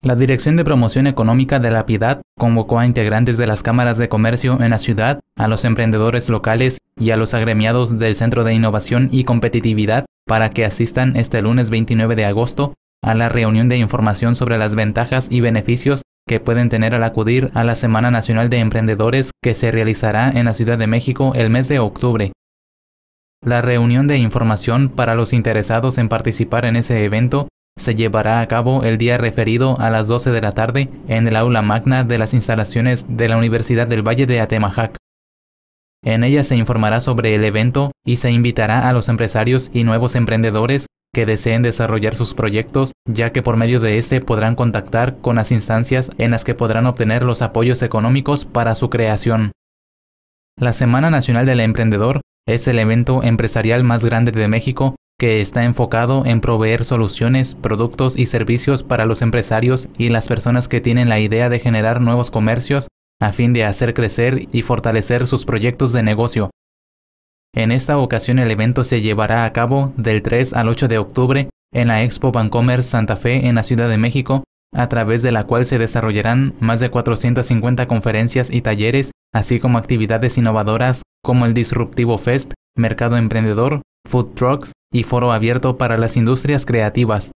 La Dirección de Promoción Económica de la Piedad convocó a integrantes de las cámaras de comercio en la ciudad, a los emprendedores locales y a los agremiados del Centro de Innovación y Competitividad para que asistan este lunes 29 de agosto a la reunión de información sobre las ventajas y beneficios que pueden tener al acudir a la Semana Nacional de Emprendedores que se realizará en la Ciudad de México el mes de octubre. La reunión de información para los interesados en participar en ese evento se llevará a cabo el día referido a las 12 de la tarde en el aula magna de las instalaciones de la Universidad del Valle de Atemajac. En ella se informará sobre el evento y se invitará a los empresarios y nuevos emprendedores que deseen desarrollar sus proyectos, ya que por medio de este podrán contactar con las instancias en las que podrán obtener los apoyos económicos para su creación. La Semana Nacional del Emprendedor es el evento empresarial más grande de México que está enfocado en proveer soluciones, productos y servicios para los empresarios y las personas que tienen la idea de generar nuevos comercios a fin de hacer crecer y fortalecer sus proyectos de negocio. En esta ocasión el evento se llevará a cabo del 3 al 8 de octubre en la Expo Bancomer Santa Fe en la Ciudad de México, a través de la cual se desarrollarán más de 450 conferencias y talleres, así como actividades innovadoras como el Disruptivo Fest, Mercado Emprendedor, food trucks y foro abierto para las industrias creativas.